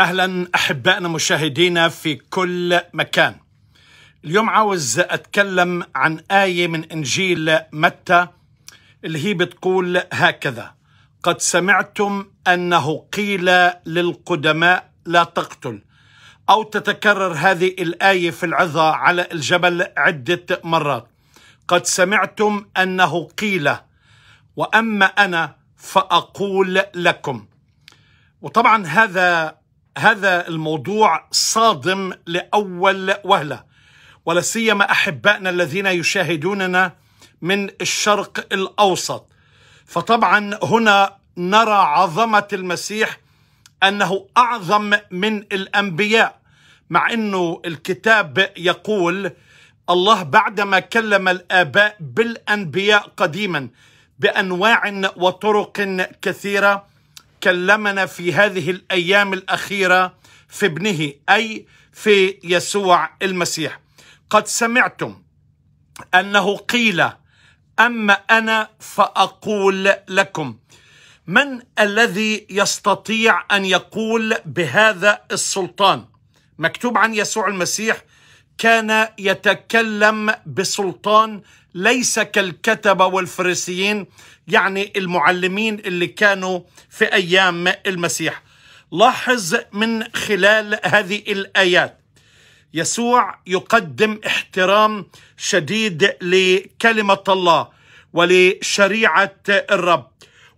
اهلا احبائنا مشاهدينا في كل مكان. اليوم عاوز اتكلم عن ايه من انجيل متى اللي هي بتقول هكذا: قد سمعتم انه قيل للقدماء لا تقتل او تتكرر هذه الايه في العظه على الجبل عده مرات. قد سمعتم انه قيل واما انا فاقول لكم. وطبعا هذا هذا الموضوع صادم لاول وهله ولا سيما احبائنا الذين يشاهدوننا من الشرق الاوسط فطبعا هنا نرى عظمه المسيح انه اعظم من الانبياء مع انه الكتاب يقول الله بعدما كلم الاباء بالانبياء قديما بانواع وطرق كثيره كلمنا في هذه الايام الاخيره في ابنه اي في يسوع المسيح قد سمعتم انه قيل اما انا فاقول لكم من الذي يستطيع ان يقول بهذا السلطان مكتوب عن يسوع المسيح كان يتكلم بسلطان ليس كالكتبة والفريسيين يعني المعلمين اللي كانوا في أيام المسيح لاحظ من خلال هذه الآيات يسوع يقدم احترام شديد لكلمة الله ولشريعة الرب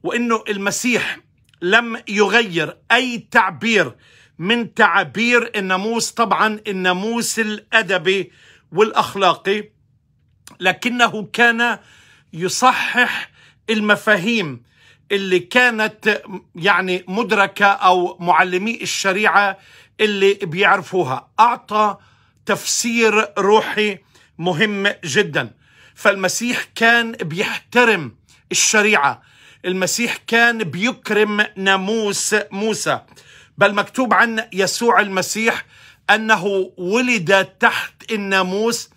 وإنه المسيح لم يغير أي تعبير من تعابير الناموس طبعا الناموس الادبي والاخلاقي لكنه كان يصحح المفاهيم اللي كانت يعني مدركه او معلمي الشريعه اللي بيعرفوها اعطى تفسير روحي مهم جدا فالمسيح كان بيحترم الشريعه المسيح كان بيكرم ناموس موسى بل مكتوب عن يسوع المسيح انه ولد تحت الناموس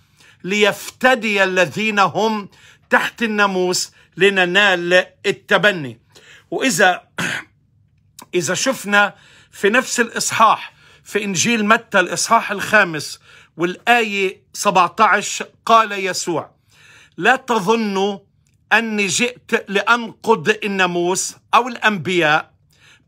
ليفتدي الذين هم تحت الناموس لننال التبني واذا اذا شفنا في نفس الاصحاح في انجيل متى الاصحاح الخامس والايه 17 قال يسوع لا تظنوا اني جئت لانقض الناموس او الانبياء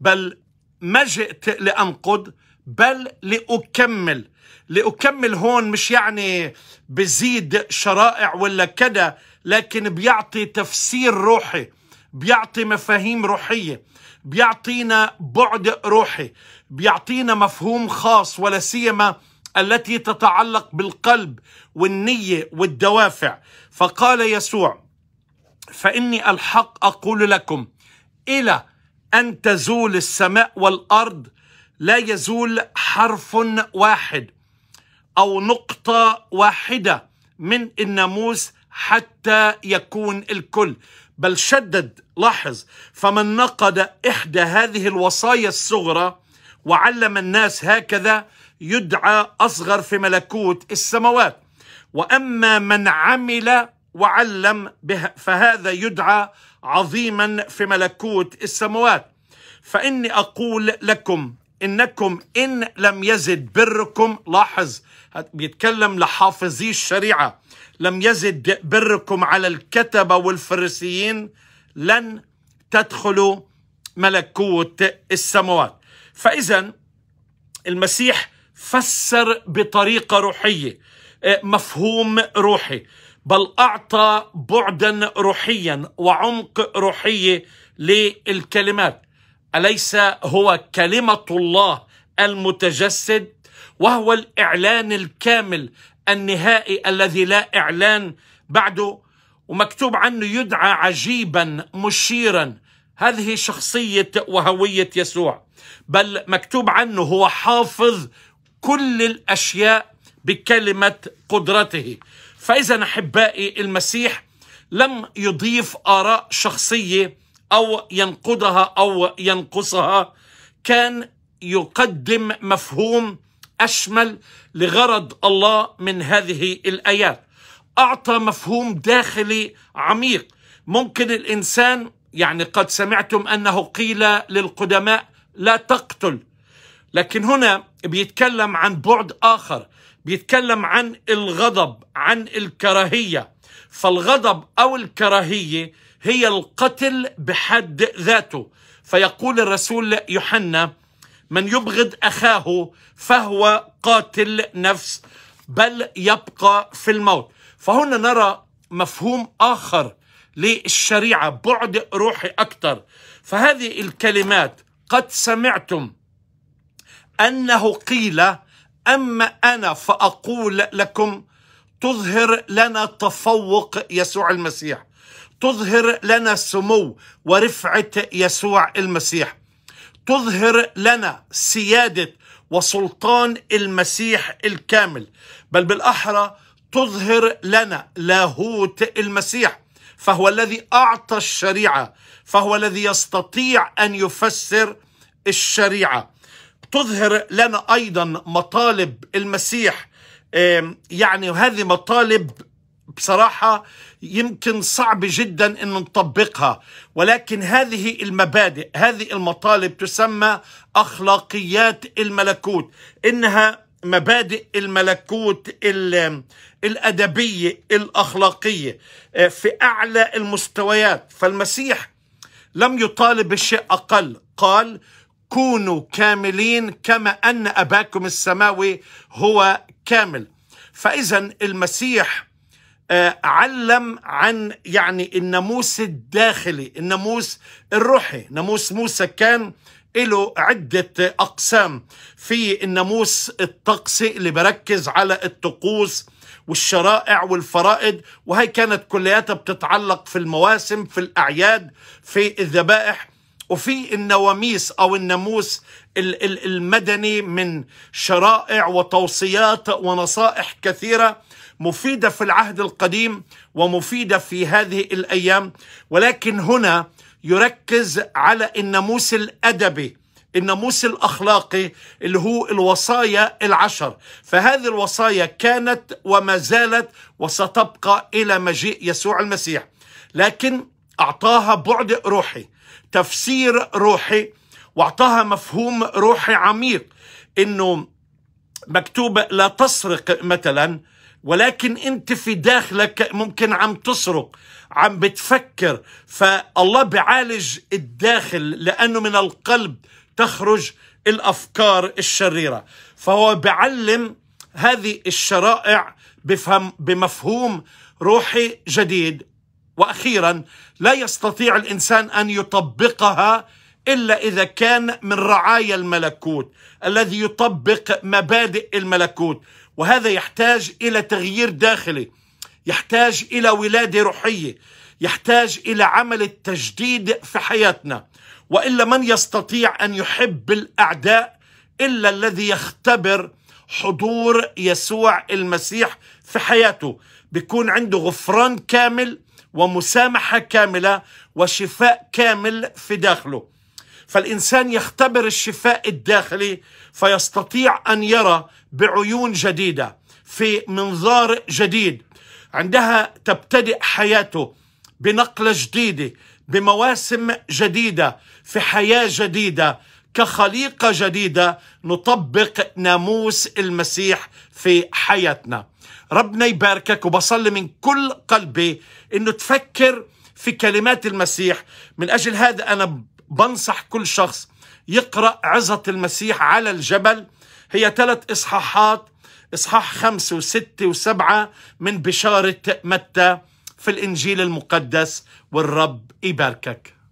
بل ما جئت لأنقض بل لأكمل لأكمل هون مش يعني بزيد شرائع ولا كذا لكن بيعطي تفسير روحي بيعطي مفاهيم روحية بيعطينا بعد روحي بيعطينا مفهوم خاص ولا سيما التي تتعلق بالقلب والنية والدوافع فقال يسوع فإني الحق أقول لكم إلى أن تزول السماء والأرض لا يزول حرف واحد أو نقطة واحدة من الناموس حتى يكون الكل بل شدد لاحظ فمن نقد إحدى هذه الوصايا الصغرى وعلم الناس هكذا يدعى أصغر في ملكوت السماوات وأما من عمل وعلم فهذا يدعى عظيما في ملكوت السموات فاني اقول لكم انكم ان لم يزد بركم لاحظ بيتكلم لحافظي الشريعه لم يزد بركم على الكتبه والفرسيين لن تدخلوا ملكوت السموات فاذا المسيح فسر بطريقه روحيه آه، مفهوم روحي بل أعطى بعدا روحيا وعمق روحي للكلمات أليس هو كلمة الله المتجسد وهو الإعلان الكامل النهائي الذي لا إعلان بعده ومكتوب عنه يدعى عجيبا مشيرا هذه شخصية وهوية يسوع بل مكتوب عنه هو حافظ كل الأشياء بكلمة قدرته فإذا أحبائي المسيح لم يضيف آراء شخصية أو ينقضها أو ينقصها كان يقدم مفهوم أشمل لغرض الله من هذه الآيات أعطى مفهوم داخلي عميق ممكن الإنسان يعني قد سمعتم أنه قيل للقدماء لا تقتل لكن هنا بيتكلم عن بعد آخر بيتكلم عن الغضب عن الكراهية فالغضب أو الكراهية هي القتل بحد ذاته فيقول الرسول يوحنا من يبغض أخاه فهو قاتل نفس بل يبقى في الموت فهنا نرى مفهوم آخر للشريعة بعد روحي أكثر فهذه الكلمات قد سمعتم أنه قيل أما أنا فأقول لكم تظهر لنا تفوق يسوع المسيح تظهر لنا سمو ورفعة يسوع المسيح تظهر لنا سيادة وسلطان المسيح الكامل بل بالأحرى تظهر لنا لاهوت المسيح فهو الذي أعطى الشريعة فهو الذي يستطيع أن يفسر الشريعة تظهر لنا ايضا مطالب المسيح يعني هذه مطالب بصراحه يمكن صعب جدا ان نطبقها ولكن هذه المبادئ هذه المطالب تسمى اخلاقيات الملكوت انها مبادئ الملكوت الادبيه الاخلاقيه آه، في اعلى المستويات فالمسيح لم يطالب بشيء اقل قال كونوا كاملين كما أن أباكم السماوي هو كامل فإذا المسيح آه، علم عن يعني الناموس الداخلي الناموس الروحي ناموس موسى كان له عدة أقسام في الناموس الطقسي اللي بركز على الطقوس والشرائع والفرائض وهي كانت كلياتها بتتعلق في المواسم في الأعياد في الذبائح وفي النواميس أو الناموس المدني من شرائع وتوصيات ونصائح كثيرة مفيدة في العهد القديم ومفيدة في هذه الأيام ولكن هنا يركز على الناموس الأدبي الناموس الأخلاقي اللي هو الوصايا العشر فهذه الوصايا كانت وما زالت وستبقى إلى مجيء يسوع المسيح لكن أعطاها بعد روحي تفسير روحي واعطاها مفهوم روحي عميق انه مكتوب لا تسرق مثلا ولكن انت في داخلك ممكن عم تسرق عم بتفكر فالله بعالج الداخل لانه من القلب تخرج الافكار الشريره فهو بعلم هذه الشرائع بفهم بمفهوم روحي جديد واخيرا لا يستطيع الانسان ان يطبقها الا اذا كان من رعايا الملكوت الذي يطبق مبادئ الملكوت وهذا يحتاج الى تغيير داخلي يحتاج الى ولاده روحيه يحتاج الى عمل التجديد في حياتنا والا من يستطيع ان يحب الاعداء الا الذي يختبر حضور يسوع المسيح في حياته بيكون عنده غفران كامل ومسامحة كاملة وشفاء كامل في داخله فالإنسان يختبر الشفاء الداخلي فيستطيع أن يرى بعيون جديدة في منظار جديد عندها تبتدئ حياته بنقلة جديدة بمواسم جديدة في حياة جديدة كخليقة جديدة نطبق ناموس المسيح في حياتنا ربنا يباركك وبصلي من كل قلبي انه تفكر في كلمات المسيح من اجل هذا انا بنصح كل شخص يقرا عظه المسيح على الجبل هي ثلاث اصحاحات اصحاح خمسه وسته وسبعه من بشاره متى في الانجيل المقدس والرب يباركك